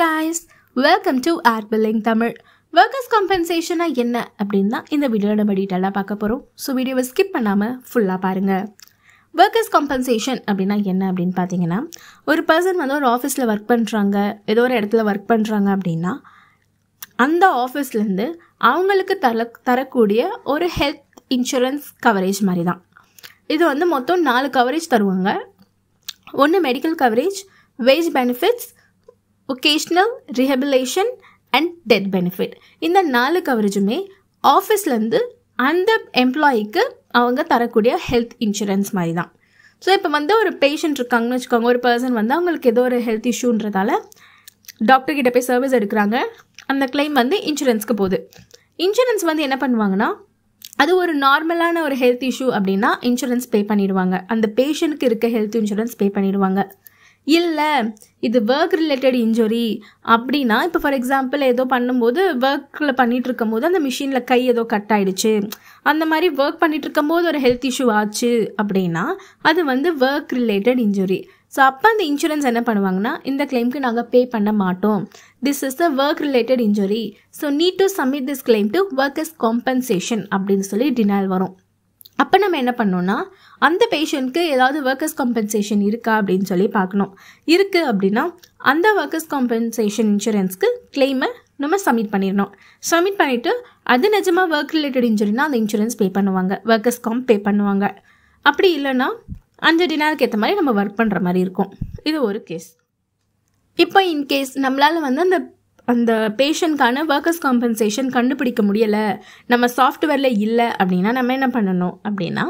guys welcome to our billing Tamil workers காம்பன்சேஷனாக என்ன அப்படின்னு தான் இந்த வீடியோ நம்ம டீட்டெயிலாக பார்க்க போகிறோம் ஸோ வீடியோவை ஸ்கிப் பண்ணாமல் ஃபுல்லாக பாருங்கள் ஒர்க்கர்ஸ் காம்பன்சேஷன் அப்படின்னா என்ன அப்படின்னு பார்த்தீங்கன்னா ஒரு பர்சன் வந்து ஒரு ஆஃபீஸில் ஒர்க் பண்ணுறாங்க ஏதோ ஒரு இடத்துல ஒர்க் பண்ணுறாங்க அப்படின்னா அந்த ஆஃபீஸ்லேருந்து அவங்களுக்கு தர தரக்கூடிய ஒரு ஹெல்த் இன்சூரன்ஸ் கவரேஜ் மாதிரி தான் இது வந்து மொத்தம் நாலு கவரேஜ் தருவாங்க ஒன்று medical coverage wage benefits occupational rehabilitation and death benefit இந்த நாலு கவரேஜுமே ஆஃபீஸ்லேருந்து அந்த எம்ப்ளாயிக்கு அவங்க தரக்கூடிய ஹெல்த் இன்சூரன்ஸ் மாதிரி தான் ஸோ இப்போ வந்து ஒரு பேஷண்ட் இருக்காங்கன்னு வச்சுக்கோங்க ஒரு பர்சன் வந்து அவங்களுக்கு ஏதோ ஒரு ஹெல்த் இஷ்யூன்றதால டாக்டர்கிட்ட போய் சர்வீஸ் எடுக்கிறாங்க அந்த கிளைம் வந்து இன்சூரன்ஸ்க்கு போகுது இன்சூரன்ஸ் வந்து என்ன பண்ணுவாங்கன்னா அது ஒரு நார்மலான ஒரு ஹெல்த் இஷ்யூ அப்படின்னா இன்சூரன்ஸ் பே பண்ணிடுவாங்க அந்த பேஷண்ட்டுக்கு இருக்க ஹெல்த் இன்சூரன்ஸ் பே பண்ணிடுவாங்க இல்லை இது ஒர்க் ரிலேட்டட் இன்ஜுரி அப்படின்னா இப்போ ஃபார் எக்ஸாம்பிள் ஏதோ பண்ணும்போது ஒர்க்கில் பண்ணிகிட்டு போது அந்த மிஷினில் கை ஏதோ கட் ஆகிடுச்சு அந்த மாதிரி ஒர்க் பண்ணிகிட்டு இருக்கும்போது ஒரு ஹெல்த் இஷ்யூ ஆச்சு அப்படின்னா அது வந்து ஒர்க் ரிலேட்டட் இன்ஜுரி ஸோ அப்போ அந்த இன்சூரன்ஸ் என்ன பண்ணுவாங்கன்னா இந்த கிளைம்க்கு நாங்கள் பே பண்ண மாட்டோம் this is the work related injury so need to submit this claim to workers compensation அப்படின்னு சொல்லி டினால் வரும் அப்போ நம்ம என்ன பண்ணோன்னா அந்த பேஷண்ட்க்கு ஏதாவது ஒர்க்கர்ஸ் காம்பன்சேஷன் இருக்கா அப்படின்னு சொல்லி பார்க்கணும் இருக்குது அப்படின்னா அந்த ஒர்க்கர்ஸ் காம்பன்சேஷன் இன்சூரன்ஸ்க்கு கிளைமை நம்ம சப்மிட் பண்ணிடணும் சப்மிட் பண்ணிவிட்டு அது நிஜமாக ஒர்க் ரிலேட்டட் இன்சூரினா அந்த இன்சூரன்ஸ் பே பண்ணுவாங்க ஒர்க்கர்ஸ் காம்ப் பே பண்ணுவாங்க அப்படி இல்லைன்னா அஞ்சு டினாருக்கு ஏற்ற மாதிரி நம்ம ஒர்க் பண்ணுற மாதிரி இருக்கும் இது ஒரு கேஸ் இப்போ இன்கேஸ் நம்மளால் வந்து அந்த அந்த பேஷண்ட்கான ஒர்க்கர்ஸ் காம்பன்சேஷன் கண்டுபிடிக்க முடியலை நம்ம சாஃப்ட்வேரில் இல்லை அப்படின்னா நம்ம என்ன பண்ணணும் அப்படின்னா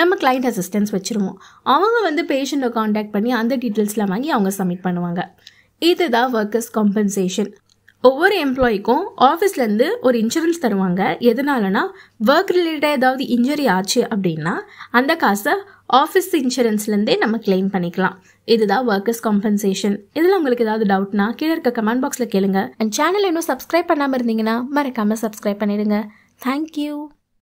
நம்ம கிளைண்ட் அசிஸ்டன்ஸ் வச்சுருவோம் அவங்க வந்து பேஷண்ட்டை காண்டாக்ட் பண்ணி அந்த டீட்டெயில்ஸ்லாம் வாங்கி அவங்க சப்மிட் பண்ணுவாங்க இதுதான் ஒர்க்கர்ஸ் காம்பன்சேஷன் ஒவ்வொரு எம்ப்ளாய்க்கும் ஆஃபீஸ்லேருந்து ஒரு இன்சூரன்ஸ் தருவாங்க எதனாலனா ஒர்க் ரிலேட்டட் ஏதாவது இன்ஜுரி ஆச்சு அப்படின்னா அந்த காசை ஆஃபீஸ் இன்சூரன்ஸ்லேருந்தே நம்ம கிளைம் பண்ணிக்கலாம் இதுதான் ஒர்க்கர்ஸ் காம்பன்சேஷன் இதில் உங்களுக்கு ஏதாவது டவுட்னா கீழே இருக்க கமெண்ட் பாக்ஸில் கேளுங்க அண்ட் சேனல் இன்னும் சப்ஸ்கிரைப் பண்ணாமல் இருந்தீங்கன்னா மறக்காமல் சப்ஸ்கிரைப் பண்ணிடுங்க தேங்க்யூ